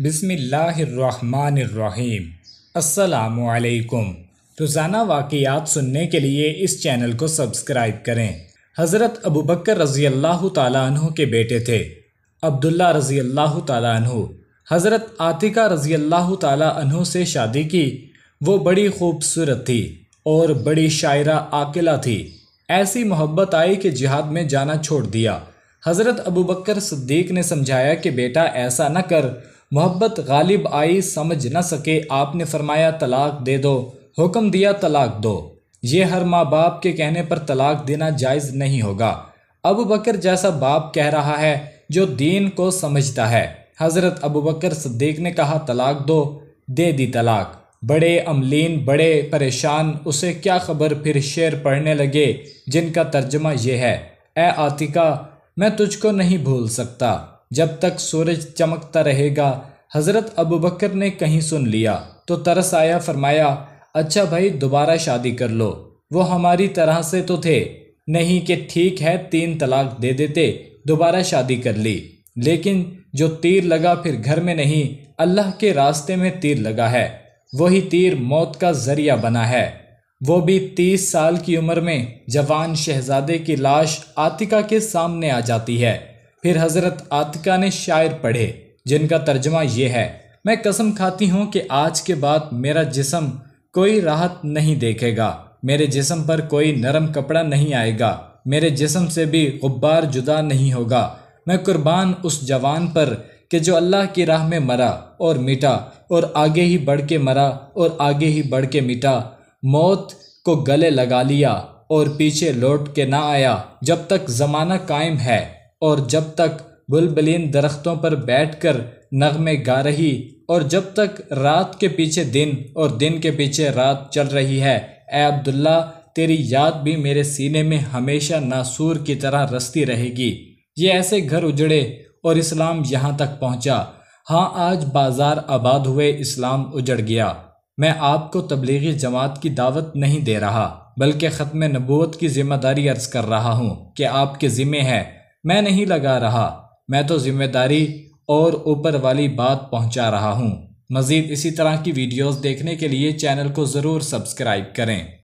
बिसमीम् अलैकुम रोज़ाना वाकयात सुनने के लिए इस चैनल को सब्सक्राइब करें हज़रत अबू बकर रज़ी अल्लाह तु के बेटे थे अब्दुल्ला रज़ी अल्लाह तु हज़रत आतिका रज़ी अल्लाह तु से शादी की वो बड़ी खूबसूरत थी और बड़ी शायरा आकिला थी ऐसी मोहब्बत आई कि जिहाद में जाना छोड़ दिया हज़रत अबू बकर सिद्दीक ने समझाया कि बेटा ऐसा न कर मोहब्बत गालिब आई समझ न सके आपने फरमाया तलाक दे दो हुक्म दिया तलाक दो ये हर माँ बाप के कहने पर तलाक देना जायज़ नहीं होगा अब बकर जैसा बाप कह रहा है जो दीन को समझता है हज़रत अबू बकर सद्दीक ने कहा तलाक दो दे दी तलाक बड़े अमलिन बड़े परेशान उसे क्या खबर फिर शेर पढ़ने लगे जिनका तर्जमा यह है ए आतिका मैं तुझको नहीं भूल सकता जब तक सूरज चमकता रहेगा हज़रत अबू बकर ने कहीं सुन लिया तो तरस आया फरमाया अच्छा भाई दोबारा शादी कर लो वो हमारी तरह से तो थे नहीं कि ठीक है तीन तलाक दे देते दोबारा शादी कर ली लेकिन जो तीर लगा फिर घर में नहीं अल्लाह के रास्ते में तीर लगा है वही तीर मौत का जरिया बना है वो भी तीस साल की उम्र में जवान शहजादे की लाश आतिका के सामने आ जाती है फिर हज़रत आतिका ने शायर पढ़े जिनका तर्जमा ये है मैं कसम खाती हूँ कि आज के बाद मेरा जिसम कोई राहत नहीं देखेगा मेरे जिसम पर कोई नरम कपड़ा नहीं आएगा मेरे जिसम से भी गुब्बार जुदा नहीं होगा मैं कुर्बान उस जवान पर कि जो अल्लाह की राह में मरा और मिटा और आगे ही बढ़ के मरा और आगे ही बढ़ के मिटा मौत को गले लगा लिया और पीछे लौट के ना आया जब तक ज़माना कायम है और जब तक बुलबलिन दरख्तों पर बैठकर नगमे गा रही और जब तक रात के पीछे दिन और दिन के पीछे रात चल रही है ए अब्दुल्ला तेरी याद भी मेरे सीने में हमेशा नासूर की तरह रस्ती रहेगी ये ऐसे घर उजड़े और इस्लाम यहाँ तक पहुँचा हाँ आज बाज़ार आबाद हुए इस्लाम उजड़ गया मैं आपको तबलीगी जमात की दावत नहीं दे रहा बल्कि ख़त्म नबूत की ज़िम्मेदारी अर्ज़ कर रहा हूँ कि आपके ज़िम्मे है मैं नहीं लगा रहा मैं तो ज़िम्मेदारी और ऊपर वाली बात पहुंचा रहा हूं। मज़ीद इसी तरह की वीडियोस देखने के लिए चैनल को ज़रूर सब्सक्राइब करें